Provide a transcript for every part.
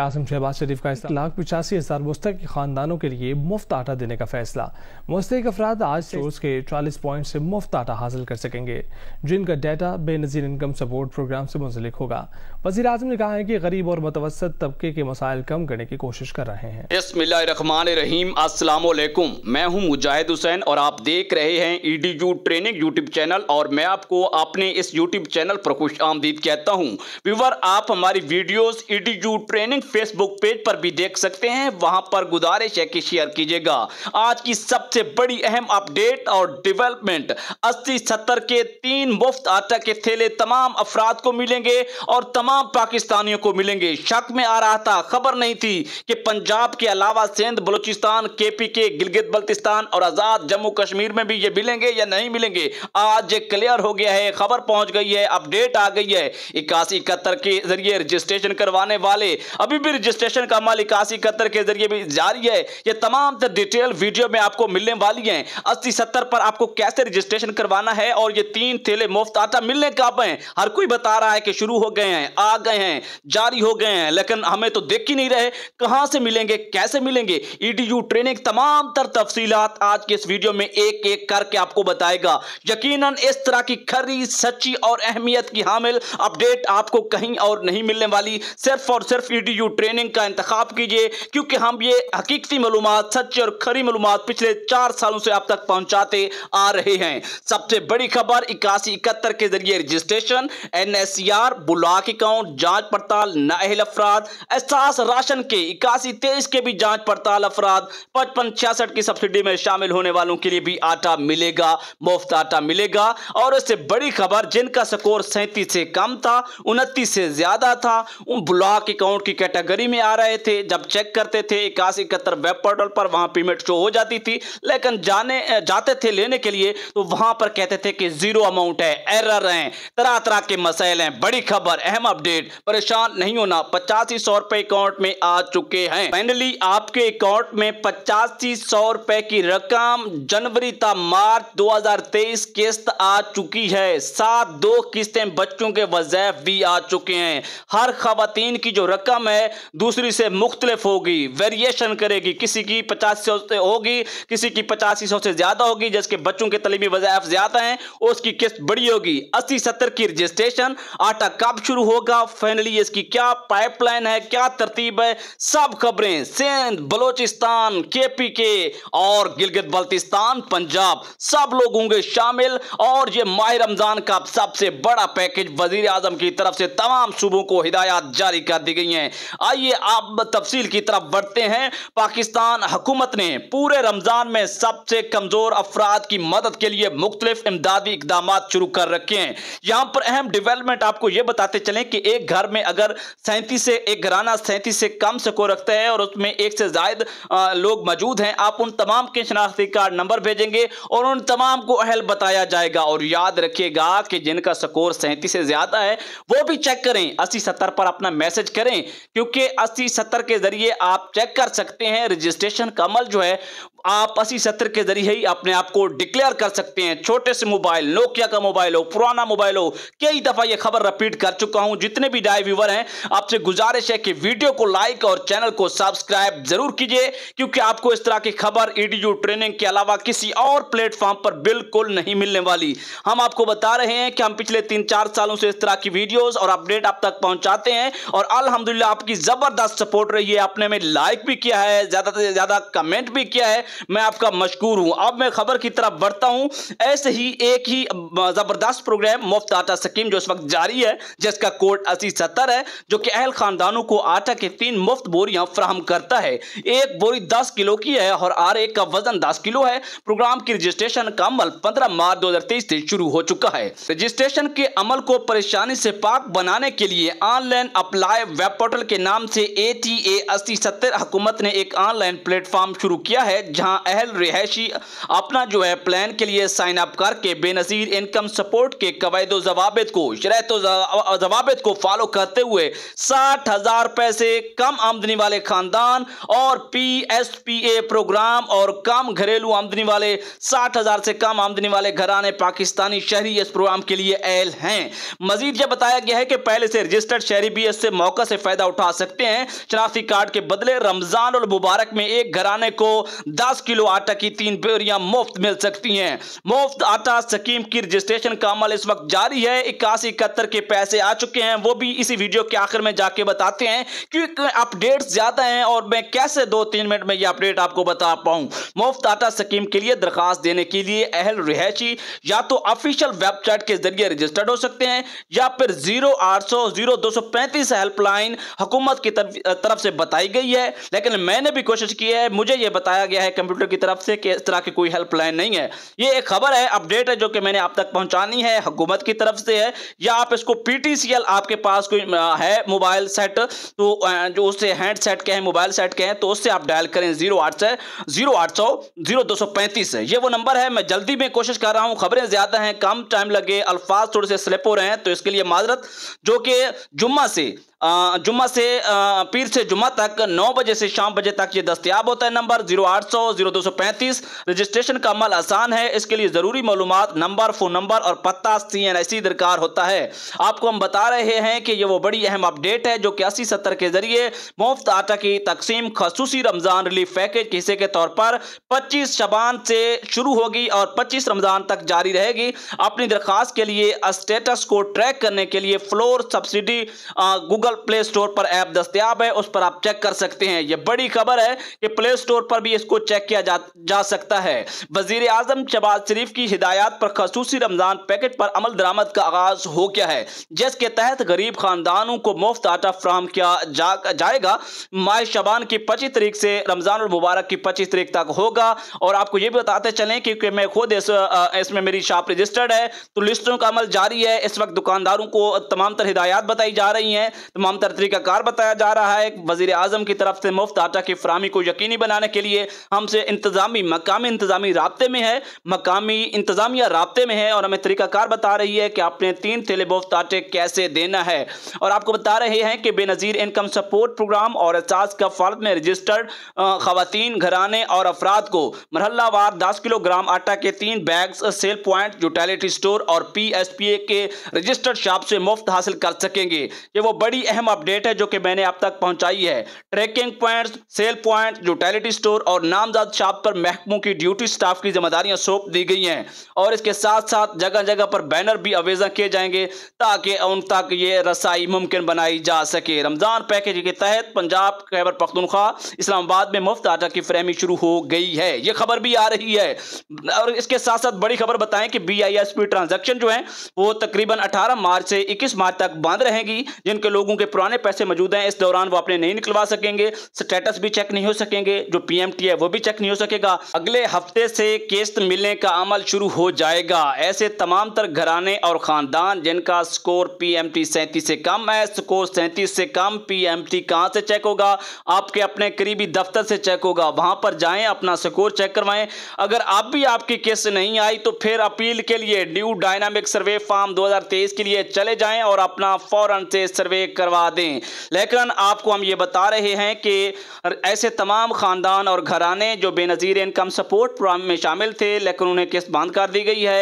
आसम शहबाज शरीफ का लाख पचासी हज़ार मुस्तक खानदानों के लिए मुफ्त आटा देने का फैसला मुस्तक अफराद आज स्टोर्स के चालीस पॉइंट से मुफ्त आटा हासिल कर सकेंगे जिनका data Benazir income support programme से मुंसलिक होगा वजी अजम ने कहा है कि गरीब और मतवसत तबके के मसाइल कम करने की कोशिश कर रहे हैं इसमान रहीम असलकुम मैं हूँ मुजाहिद हुसैन और आप देख रहे हैं E D U training YouTube channel और मैं आपको अपने इस यूट्यूब चैनल पर खुश आमदीद कहता हूँ व्यूवर आप हमारी videos E D U training Facebook page पर भी देख सकते हैं वहां पर गुजारिश है कि शेयर कीजिएगा आज की सबसे बड़ी अहम अपडेट और डेवलपमेंट अस्सी सत्तर के तीन मुफ्त आटा के थैले तमाम अफराद को मिलेंगे और तमाम पाकिस्तानियों को मिलेंगे शक में आ रहा था खबर नहीं थी कि पंजाब के अलावा सिंध बलूचिस्तान के पी के गिलगित बल्तिस्तान और आज़ाद जम्मू कश्मीर में भी ये मिलेंगे या नहीं मिलेंगे आज ये क्लियर हो गया है खबर पहुंच गई है अपडेट आ गई है इक्यासी इकहत्तर के जरिए रजिस्ट्रेशन करवाने वाले अभी अभी भी रजिस्ट्रेशन का अमल इक्यासी इकहत्तर के जरिए भी जारी है ये तमाम डिटेल वीडियो में आपको मिलने वाली है अस्सी सत्तर पर आपको कैसे रजिस्ट्रेशन करवाना है और ये तीन थैले मुफ्त आटा मिलने का है हर कोई बता रहा है कि शुरू हो गए हैं आ गए हैं जारी हो गए हैं लेकिन हमें तो देख ही नहीं रहे कहां से मिलेंगे कैसे मिलेंगे ईडीयू e ट्रेनिंग तमाम तर तफसीलात आज के इस वीडियो में एक एक करके आपको बताएगा यकीनन इस तरह की खरी सच्ची और अहमियत की हामिल अपडेट आपको कहीं और नहीं मिलने वाली सिर्फ और सिर्फ ईडीयू e रिव्यू ट्रेनिंग का इंतखब कीजिए क्योंकि हम ये हकीकती मालूम सच्ची और खरी मालूम पिछले चार सालों से आप तक पहुंचाते आ रहे हैं सबसे बड़ी खबर इक्यासी इकहत्तर के जरिए registration N S C R block account जाँच पड़ताल नाहल अफराद एहसास राशन के इक्यासी तेईस के भी जाँच पड़ताल अफराद पचपन छियासठ की सब्सिडी में शामिल होने वालों के लिए भी आटा मिलेगा मुफ्त आटा मिलेगा और इससे बड़ी खबर जिनका स्कोर सैंतीस से कम था उनतीस से ज्यादा था उन ब्लॉक अकाउंट की कैटेगरी में आ रहे थे जब चेक करते थे इक्यासी इकहत्तर वेब पोर्टल पर वहाँ पेमेंट शो हो जाती थी लेकिन जाने जाते थे लेने के लिए तो वहाँ पर कहते थे कि जीरो अमाउंट है एरर हैं तरह तरह के मसाइल हैं बड़ी खबर अहम अपडेट परेशान नहीं होना पचासी सौ रुपए अकाउंट में आ चुके हैं फाइनली आपके अकाउंट में पचासी सौ रुपए की रकम जनवरी तक मार्च 2023 किस्त आ चुकी है सात दो किस्तें बच्चों के वजैफ भी आ चुके हैं हर खातन की जो रकम है है दूसरी से मुख्तलिफ होगी वेरिएशन करेगी किसी की पचास सौ से होगी किसी की पचासी सौ से ज़्यादा होगी जिसके बच्चों के तलीमी वज़ायफ ज़्यादा हैं उसकी किस्त बड़ी होगी अस्सी सत्तर की रजिस्ट्रेशन आटा कब शुरू होगा फाइनली इसकी क्या पाइपलाइन है क्या तरतीब है सब खबरें सिंध बलोचिस्तान के पी के और गिलगित बल्तिस्तान पंजाब सब लोग होंगे शामिल और ये माह रमज़ान का सबसे बड़ा पैकेज वजीर आजम की तरफ से तमाम सूबों को हिदायत जारी कर दी गई हैं आइए आप तफसील की तरफ बढ़ते हैं पाकिस्तान हुकूमत ने पूरे रमज़ान में सबसे कमज़ोर अफराद की मदद के लिए मुख्तलिफ इमदादी इकदाम शुरू कर रखे हैं यहां पर अहम डिवेलपमेंट आपको यह बताते चलें कि एक घर में अगर सैंतीस से एक घराना सैंतीस से कम स्कोर रखता है और उसमें एक से जायद लोग मौजूद हैं आप उन तमाम के शनाख्ती कार्ड नंबर भेजेंगे और उन तमाम को अहल बताया जाएगा और याद रखिएगा कि जिनका स्कोर सैंतीस से ज़्यादा है वो भी चेक करें अस्सी सत्तर पर अपना मैसेज करें क्योंकि क्योंकि अस्सी सत्तर के जरिए आप चेक कर सकते हैं रजिस्ट्रेशन का अमल जो है आप असी सत्र के जरिए ही अपने आप को डिक्लेयर कर सकते हैं छोटे से मोबाइल नोकिया का मोबाइल हो पुराना मोबाइल हो कई दफ़ा ये खबर रिपीट कर चुका हूं जितने भी डाई व्यूवर हैं आपसे गुजारिश है कि वीडियो को लाइक और चैनल को सब्सक्राइब जरूर कीजिए क्योंकि आपको इस तरह की खबर ईडीयू e ट्रेनिंग के अलावा किसी और प्लेटफॉर्म पर बिल्कुल नहीं मिलने वाली हम आपको बता रहे हैं कि हम पिछले तीन चार सालों से इस तरह की वीडियोज और अपडेट आप तक पहुंचाते हैं और अलहमदुल्ला आपकी ज़बरदस्त सपोर्ट रही है आपने हमें लाइक भी किया है ज़्यादा से ज़्यादा कमेंट भी किया है मैं आपका मशकूर हूँ अब मैं खबर की तरफ बढ़ता हूँ ऐसे ही एक ही ज़बरदस्त प्रोग्राम मुफ्त आटा स्कीम जो इस वक्त जारी है जिसका कोड अस्सी सत्तर है जो कि अहल खानदानों को आटा के तीन मुफ्त बोरियाँ फ्राहम करता है एक बोरी दस किलो की है और आर एक का वजन दस किलो है प्रोग्राम की रजिस्ट्रेशन का अमल पंद्रह मार्च दो से शुरू हो चुका है रजिस्ट्रेशन के अमल को परेशानी से पाक बनाने के लिए ऑनलाइन अप्लाई वेब पोर्टल के नाम से ए टी ए अस्सी सत्तर हुकूमत ने एक ऑनलाइन प्लेटफॉर्म शुरू किया है जहां अहल रिहायशी अपना जो है प्लान के लिए साइन अप करके बेनज़ीर इनकम सपोर्ट के कवायद जवाबित को शरात जवाबित को फॉलो करते हुए साठ हज़ार पैसे कम आमदनी वाले खानदान और P S P A programme और कम घरेलू आमदनी वाले साठ हज़ार से कम आमदनी वाले घराने पाकिस्तानी शहरी इस प्रोग्राम के लिए अहल हैं मजीद यह बताया गया है कि पहले से रजिस्टर्ड शहरी भी इससे मौका से फ़ायदा उठा सकते हैं शनाख्ती कार्ड के बदले रमज़ान और मुबारक में एक घराने को दस पचास किलो आटा की तीन बोरिया मुफ्त मिल सकती है मुफ्त आटा सकीम की रजिस्ट्रेशन का अमल इस वक्त जारी है इक्यासी इकहत्तर के पैसे आ चुके हैं वो भी इसी वीडियो के आखिर में जाके बताते हैं क्योंकि अपडेट ज़्यादा है और मैं कैसे दो तीन मिनट में ये अपडेट आपको बता पाऊं मुफ्त आटा सकीम के लिए दरखास्त देने के लिए अहल रिहायशी या तो ऑफिशियल वेबसाइट के जरिए रजिस्टर्ड हो सकते हैं या फिर जीरो आठ सौ जीरो दो सौ पैंतीस हेल्पलाइन हुकूमत की तरफ से बताई गई है लेकिन मैंने भी कोशिश की है मुझे यह बताया गया है कि कंप्यूटर की तरफ से कि इस तरह की कोई हेल्पलाइन नहीं है ये एक खबर है अपडेट है जो कि मैंने आप तक पहुंचानी है हुकूमत की तरफ से है या आप इसको पीटीसीएल आपके पास कोई है मोबाइल सेट तो जो उससे हैंड सेट के हैं मोबाइल सेट के हैं तो उससे आप डायल करें जीरो आठ से जीरो आठ सौ जीरो दो सौ पैंतीस ये वो नंबर है मैं जल्दी में कोशिश कर रहा हूँ खबरें ज़्यादा हैं कम टाइम लगे अल्फाज थोड़े से स्लिप हो रहे हैं तो इसके लिए माजरत जो कि जुम्मा से जुम्मा से पीर से जुम्मा तक नौ बजे से शाम बजे तक ये दस्तियाब होता है नंबर जीरो आठ सौ जीरो दो सौ पैंतीस रजिस्ट्रेशन का अमल आसान है इसके लिए ज़रूरी मालूम नंबर फ़ोन नंबर और पत्ता सी एन आई सी दरकार होता है आपको हम बता रहे हैं कि ये वो बड़ी अहम अपडेट है जो कि अस्सी सत्तर के जरिए मुफ्त आटा की तकसीम खसूसी रमज़ान रिलीफ पैकेज के हिस्से के तौर पर पच्चीस शबान से शुरू होगी और पच्चीस रमज़ान तक जारी रहेगी अपनी दरख्वास्त के लिए स्टेटस को ट्रैक करने के लिए flour subsidy Google Google Play Store पर ऐप दस्तियाब है उस पर आप चेक कर सकते हैं यह बड़ी खबर है कि प्ले स्टोर पर भी इसको चेक किया जा, जा सकता है वजीर आजम शबाज शरीफ की हिदायत पर खसूसी रमजान पैकेट पर अमल दरामद का आगाज हो गया है जिसके तहत गरीब खानदानों को मुफ्त आटा फ्राहम किया जा, जाएगा माह शबान की पच्चीस तरीक से रमजान और मुबारक की पच्चीस तरीक तक होगा और आपको यह भी बताते चले क्योंकि मैं खुद इसमें मेरी शॉप रजिस्टर्ड है तो लिस्टों का अमल जारी है इस वक्त दुकानदारों को तमाम तरह हिदायत बताई जा रही हैं तमाम तर तरीकाकार बताया जा रहा है वजीर अजम की तरफ से मुफ्त आटा की फ्राहमी को यकीनी बनाने के लिए हमसे इंतजामी मकामी इंतजामी रबते में है मकामी इंतजामिया रबते में है और हमें तरीकाकार बता रही है कि आपने तीन थैले मुफ्त आटे कैसे देना है और आपको बता रहे हैं कि बेनज़ीर इनकम सपोर्ट प्रोग्राम और एहसास का फर्द में रजिस्टर्ड खातन घराने और अफराद को मरहलावार दस किलोग्राम आटा के तीन bags sale point utility store और पी एस पी ए के रजिस्टर्ड शॉप से मुफ्त हासिल कर सकेंगे ये वो बड़ी अहम अपडेट है जो कि मैंने आप तक पहुंचाई है tracking points sale point utility store और नामजद शॉप पर महकमों की ड्यूटी स्टाफ की जिम्मेदारियां सौंप दी गई हैं और इसके साथ साथ जगह जगह पर बैनर भी अवेजा किए जाएंगे ताकि उन तक ये रसाई मुमकिन बनाई जा सके रमज़ान पैकेज के तहत पंजाब खैबर पख्तनख्वा इस्लामाबाद में मुफ्त आटा की फ्रहमी शुरू हो गई है ये खबर भी आ रही है और इसके साथ साथ बड़ी खबर बताएं कि B I S P transaction जो है वो तकरीबन अठारह मार्च से इक्कीस मार्च तक बंद रहेगी जिनके लोगों उनके पुराने पैसे मौजूद हैं इस दौरान वो अपने नहीं निकलवा सकेंगे स्टेटस भी चेक नहीं हो सकेंगे जो पीएमटी है वो भी चेक नहीं हो सकेगा अगले हफ्ते से किस्त मिलने का अमल शुरू हो जाएगा ऐसे तमाम तर घराने और खानदान जिनका स्कोर पीएमटी एम से कम है स्कोर सैंतीस से कम पीएमटी एम से चेक होगा आपके अपने करीबी दफ्तर से चेक होगा वहां पर जाएं अपना स्कोर चेक करवाएं अगर आप भी आपकी किस्त नहीं आई तो फिर अपील के लिए न्यू डायनामिक सर्वे फॉर्म 2023 के लिए चले जाएं और अपना फौरन से सर्वे कर करवा दें लेकिन आपको हम ये बता रहे हैं कि ऐसे तमाम ख़ानदान और घराने जो बेनज़ीर इनकम सपोर्ट प्रोग्राम में शामिल थे लेकिन उन्हें किस्त बंद कर दी गई है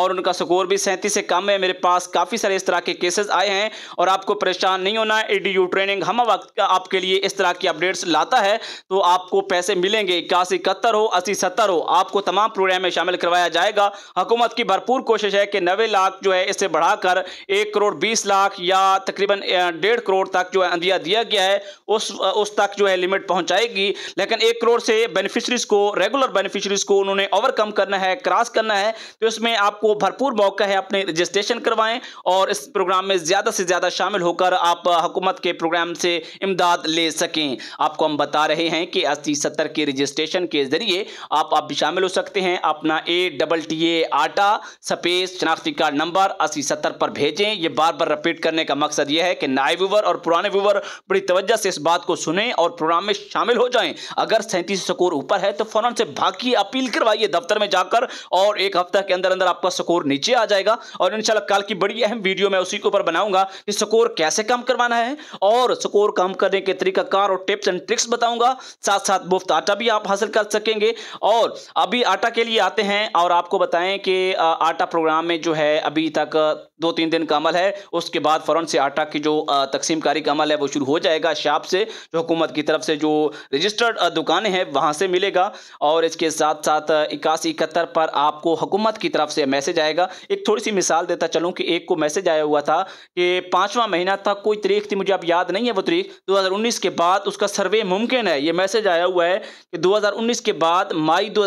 और उनका स्कोर भी सैंतीस से कम है मेरे पास काफ़ी सारे इस तरह के केसेस आए हैं और आपको परेशान नहीं होना एडीयू ट्रेनिंग हम वक्त आपके लिए इस तरह की अपडेट्स लाता है तो आपको पैसे मिलेंगे इक्यासी इकहत्तर हो अस्सी सत्तर हो आपको तमाम प्रोग्राम में शामिल करवाया जाएगा हुकूमत की भरपूर कोशिश है कि नबे लाख जो है इसे बढ़ाकर एक करोड़ बीस लाख या तकरीबन डेढ़ करोड़ तक जो है अंदिया दिया गया है उस उस तक जो है लिमिट पहुंचाएगी लेकिन एक करोड़ से बेनिफिशरीज को रेगुलर बेनिफिशरीज को उन्होंने ओवरकम करना है क्रॉस करना है तो इसमें आपको भरपूर मौका है अपने रजिस्ट्रेशन करवाएं और इस प्रोग्राम में ज़्यादा से ज़्यादा शामिल होकर आप हुकूमत के प्रोग्राम से इमदाद ले सकें आपको हम बता रहे हैं कि अस्सी सत्तर के रजिस्ट्रेशन के ज़रिए आप आप भी शामिल हो सकते हैं अपना ए डबल टी ए आटा सपेस शनाख्ती कार्ड नंबर अस्सी सत्तर पर भेजें ये बार बार रिपीट करने का मकसद यह है कि ना नए व्यूवर और पुराने व्यूवर बड़ी तवज्जा से इस बात को सुने और प्रोग्राम में शामिल हो जाएं अगर सैंतीस स्कोर ऊपर है तो फौरन से भागी अपील करवाइए दफ्तर में जाकर और एक हफ्ता के अंदर अंदर आपका स्कोर नीचे आ जाएगा और इन कल की बड़ी अहम वीडियो मैं उसी के ऊपर बनाऊंगा कि स्कोर कैसे कम करवाना है और स्कोर कम करने के तरीकाकार और टिप्स एंड ट्रिक्स बताऊंगा साथ साथ मुफ्त आटा भी आप हासिल कर सकेंगे और अभी आटा के लिए आते हैं और आपको बताएं कि आटा प्रोग्राम में जो है अभी तक दो तीन दिन का अमल है उसके बाद फ़ौरन से आटा की जो तकसीम कारी का अमल है वो शुरू हो जाएगा शाप से जो हुकूमत की तरफ से जो रजिस्टर्ड दुकानें हैं वहाँ से मिलेगा और इसके साथ साथ इक्यासी इकहत्तर पर आपको हुकूमत की तरफ से मैसेज आएगा एक थोड़ी सी मिसाल देता चलूँ कि एक को मैसेज आया हुआ था कि पाँचवा महीना था कोई तरीक थी मुझे अब याद नहीं है वो हजार उन्नीस के बाद उसका सर्वे मुमकिन है ये मैसेज आया हुआ है कि उन्नीस के बाद मई दो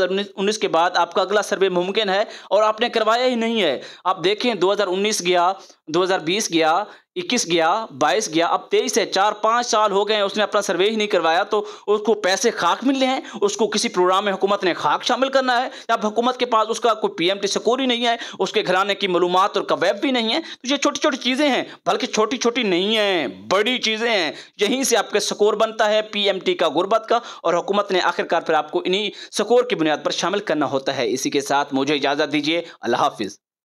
के बाद आपका अगला सर्वे मुमकिन है और आपने करवाया ही नहीं है आप देखें 2019 गया 2020 गया इक्कीस गया बाईस गया अब तेईस है चार पाँच साल हो गए उसने अपना सर्वे ही नहीं करवाया तो उसको पैसे खाक मिलने हैं उसको किसी प्रोग्राम में हुकूमत ने खाक शामिल करना है या हुकूमत के पास उसका कोई पी एम टी स्कोर ही नहीं है उसके घराने की मालूम और कवैब भी नहीं है तो ये छोटी छोटी चीज़ें हैं बल्कि छोटी छोटी नहीं हैं बड़ी चीज़ें हैं यहीं से आपके स्कोर बनता है पी एम टी का गुर्बत का और हुकूमत ने आखिरकार फिर आपको इन्हीं स्कोर की बुनियाद पर शामिल करना होता है इसी के साथ मुझे इजाज़त दीजिए अल्लाह हाफिज़